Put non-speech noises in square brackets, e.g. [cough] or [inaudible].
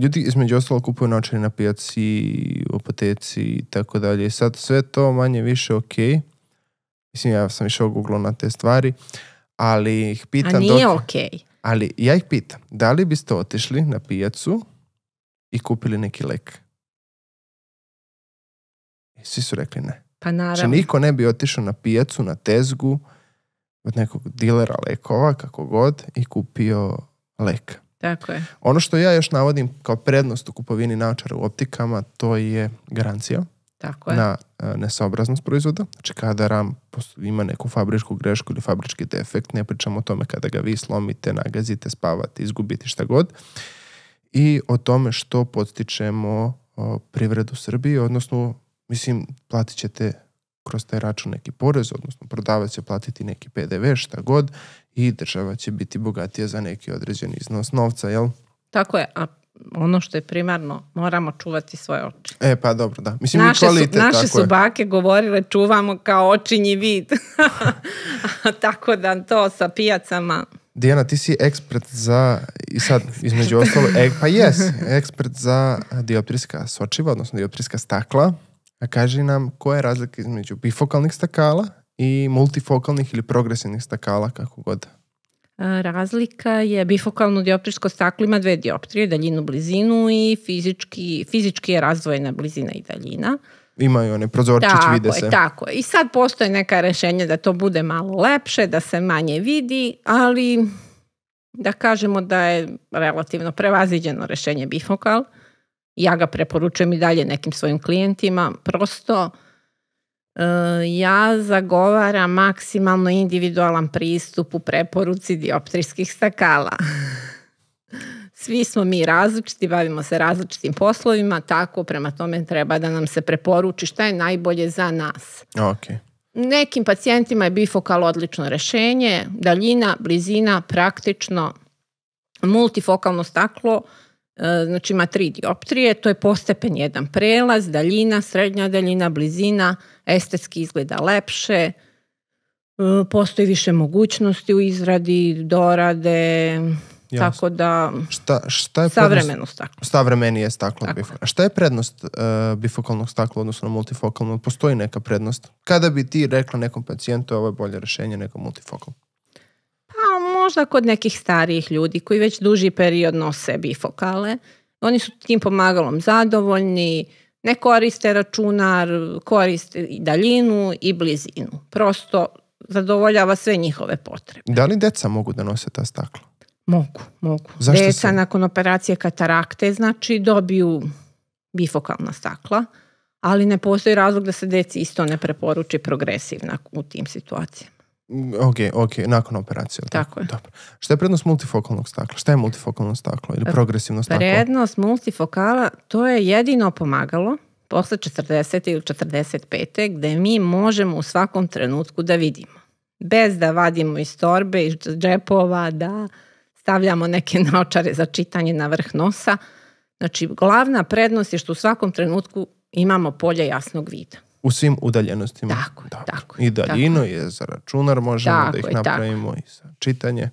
ljudi između ostalo kupuju noćari na pijaci, u apoteci i tako dalje. sad sve to manje više ok. Mislim, ja sam više oguglao na te stvari, ali ih pitam... A nije dok... ok. Ali ja ih pitam, da li biste otišli na pijacu i kupili neki lek? I e, svi su rekli ne. Pa naravno. Znači niko ne bi otišao na pijacu, na tezgu, od nekog dilera lekova, kako god, i kupio leka. Tako je. Ono što ja još navodim kao prednost u kupovini naočara u optikama, to je garancija. Tako je. na e, nesaobraznost proizvoda. Znači kada RAM ima neku fabričku grešku ili fabrički defekt, ne pričamo o tome kada ga vi slomite, nagazite, spavate, izgubite šta god. I o tome što podstičemo privredu Srbije, odnosno mislim platit ćete kroz taj račun neki porez, odnosno prodavac će platiti neki PDV, šta god, i država će biti bogatija za neki određeni iznos novca, jel? Tako je, a ono što je primarno, moramo čuvati svoje oči. E, pa dobro, da. Mislim, naše kvalitet, su, naše tako su je. bake govorile čuvamo kao očinji vid. [laughs] tako da to sa pijacama... Dijana, ti si ekspert za, i sad između ostalo, e, pa jes, ekspert za dioptrijska sočiva, odnosno dioptrijska stakla. A kaži nam koja je razlika između bifokalnih stakala i multifokalnih ili progresivnih stakala, kako god. razlika je bifokalno dioptrijsko staklo ima dve dioptrije, daljinu, blizinu i fizički, fizički je razdvojena blizina i daljina. Imaju one prozorčić, tako vide se. Je, tako je. I sad postoje neka rešenja da to bude malo lepše, da se manje vidi, ali da kažemo da je relativno prevaziđeno rešenje bifokal. Uh, Ja ga preporučujem i dalje nekim svojim klijentima. Prosto e, ja zagovaram maksimalno individualan pristup u preporuci dioptrijskih stakala. [laughs] Svi smo mi različiti, bavimo se različitim poslovima, tako prema tome treba da nam se preporuči šta je najbolje za nas. Okay. Nekim pacijentima je bifokal odlično rešenje, daljina, blizina, praktično, multifokalno staklo, E, znači ima tri dioptrije, to je postepen jedan prelaz, daljina, srednja daljina, blizina, estetski izgleda lepše, e, postoji više mogućnosti u izradi, dorade, Jasno. tako da šta, šta je savremeno staklo. Savremenije staklo od bifo... šta je prednost uh, bifokalnog stakla odnosno na multifokalno? Postoji neka prednost? Kada bi ti rekla nekom pacijentu ovo je bolje rešenje nego multifokalno? možda kod nekih starijih ljudi koji već duži period nose bifokale. Oni su tim pomagalom zadovoljni, ne koriste računar, koriste i daljinu i blizinu. Prosto zadovoljava sve njihove potrebe. Da li deca mogu da nose ta stakla? Mogu, mogu. Zašto deca se? nakon operacije katarakte znači dobiju bifokalna stakla, ali ne postoji razlog da se deci isto ne preporuči progresivna u tim situacijama. Mm, ok, ok, nakon operacije. Tako, tako je. Dobro. Šta je prednost multifokalnog stakla? Šta je multifokalno staklo ili e, progresivno staklo? Prednost multifokala, to je jedino pomagalo posle 40. ili 45. gde mi možemo u svakom trenutku da vidimo. Bez da vadimo iz torbe, iz džepova, da stavljamo neke naočare za čitanje na vrh nosa. Znači, glavna prednost je što u svakom trenutku imamo polje jasnog vida. U svim udaljenostima. Tako, Dobro. tako. I daljino tako. je za računar, možemo da tako, da ih napravimo tako. i za čitanje.